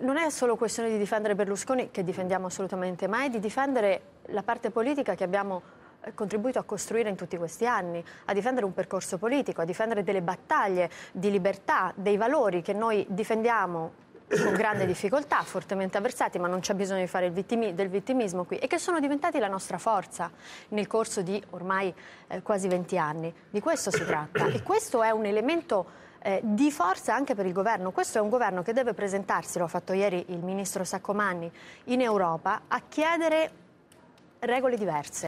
Non è solo questione di difendere Berlusconi, che difendiamo assolutamente, ma è di difendere la parte politica che abbiamo eh, contribuito a costruire in tutti questi anni, a difendere un percorso politico, a difendere delle battaglie di libertà, dei valori che noi difendiamo con grande difficoltà, fortemente avversati, ma non c'è bisogno di fare vittimi, del vittimismo qui, e che sono diventati la nostra forza nel corso di ormai eh, quasi 20 anni. Di questo si tratta e questo è un elemento eh, di forza anche per il governo. Questo è un governo che deve presentarsi, lo ha fatto ieri il ministro Saccomanni, in Europa a chiedere regole diverse.